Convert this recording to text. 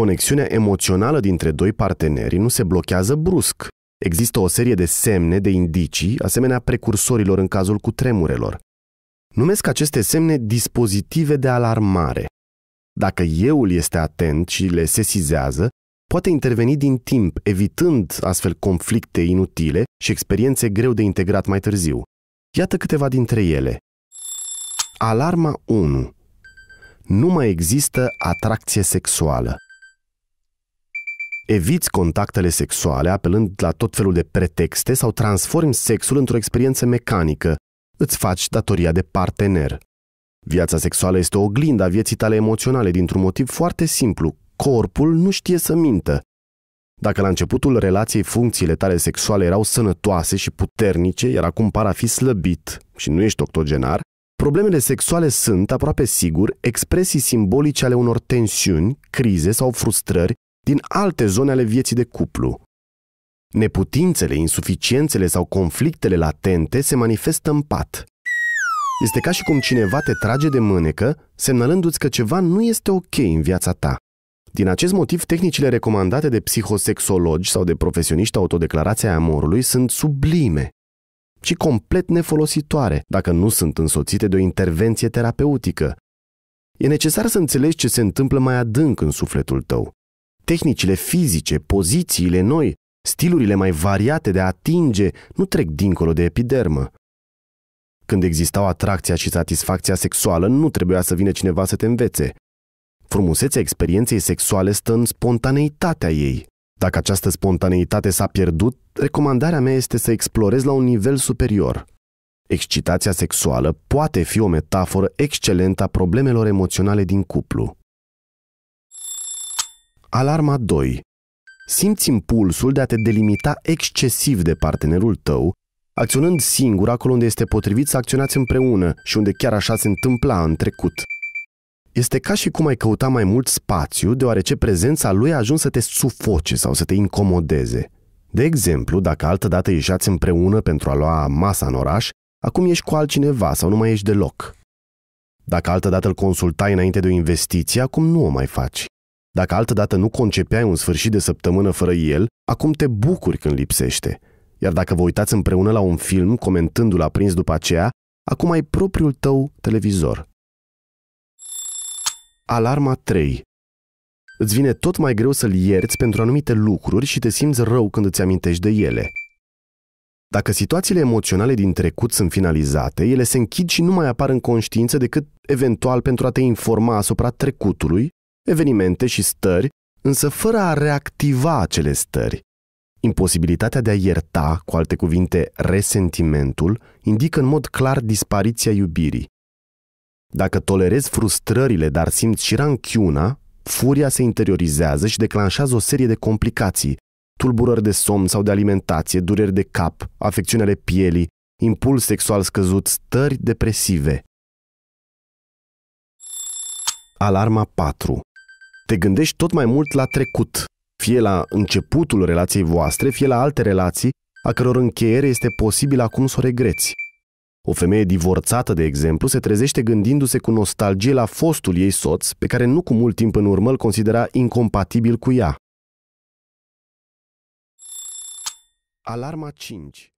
conexiunea emoțională dintre doi parteneri nu se blochează brusc. Există o serie de semne, de indicii, asemenea precursorilor în cazul cu tremurelor. Numesc aceste semne dispozitive de alarmare. Dacă euul este atent și le sesizează, poate interveni din timp, evitând astfel conflicte inutile și experiențe greu de integrat mai târziu. Iată câteva dintre ele. Alarma 1. Nu mai există atracție sexuală. Eviți contactele sexuale apelând la tot felul de pretexte sau transformi sexul într-o experiență mecanică. Îți faci datoria de partener. Viața sexuală este o oglinda vieții tale emoționale dintr-un motiv foarte simplu. Corpul nu știe să mintă. Dacă la începutul relației funcțiile tale sexuale erau sănătoase și puternice, iar acum par a fi slăbit și nu ești octogenar, problemele sexuale sunt, aproape sigur, expresii simbolice ale unor tensiuni, crize sau frustrări din alte zone ale vieții de cuplu. Neputințele, insuficiențele sau conflictele latente se manifestă în pat. Este ca și cum cineva te trage de mânecă, semnalându-ți că ceva nu este ok în viața ta. Din acest motiv, tehnicile recomandate de psihosexologi sau de profesioniști autodeclarația a amorului sunt sublime și complet nefolositoare dacă nu sunt însoțite de o intervenție terapeutică. E necesar să înțelegi ce se întâmplă mai adânc în sufletul tău, tehnicile fizice, pozițiile noi, stilurile mai variate de a atinge nu trec dincolo de epidermă. Când existau atracția și satisfacția sexuală, nu trebuia să vină cineva să te învețe. Frumusețea experienței sexuale stă în spontaneitatea ei. Dacă această spontaneitate s-a pierdut, recomandarea mea este să explorezi la un nivel superior. Excitația sexuală poate fi o metaforă excelentă a problemelor emoționale din cuplu. Alarma 2. Simți impulsul de a te delimita excesiv de partenerul tău, acționând singur acolo unde este potrivit să acționați împreună și unde chiar așa se întâmpla în trecut. Este ca și cum ai căuta mai mult spațiu, deoarece prezența lui a ajuns să te sufoce sau să te incomodeze. De exemplu, dacă altădată ieșați împreună pentru a lua masa în oraș, acum ești cu altcineva sau nu mai ești deloc. Dacă altădată îl consultai înainte de o investiție, acum nu o mai faci. Dacă altădată nu concepeai un sfârșit de săptămână fără el, acum te bucuri când lipsește. Iar dacă vă uitați împreună la un film, comentându-l aprins după aceea, acum ai propriul tău televizor. Alarma 3 Îți vine tot mai greu să-l ierți pentru anumite lucruri și te simți rău când îți amintești de ele. Dacă situațiile emoționale din trecut sunt finalizate, ele se închid și nu mai apar în conștiință decât eventual pentru a te informa asupra trecutului evenimente și stări, însă fără a reactiva acele stări. Imposibilitatea de a ierta, cu alte cuvinte, resentimentul, indică în mod clar dispariția iubirii. Dacă tolerezi frustrările, dar simți și ranchiuna, furia se interiorizează și declanșează o serie de complicații, tulburări de somn sau de alimentație, dureri de cap, afecțiuni ale pielii, impuls sexual scăzut, stări depresive. Alarma 4 te gândești tot mai mult la trecut, fie la începutul relației voastre, fie la alte relații a căror încheiere este posibil acum să o regreți. O femeie divorțată, de exemplu, se trezește gândindu-se cu nostalgie la fostul ei soț, pe care nu cu mult timp în urmă îl considera incompatibil cu ea. Alarma 5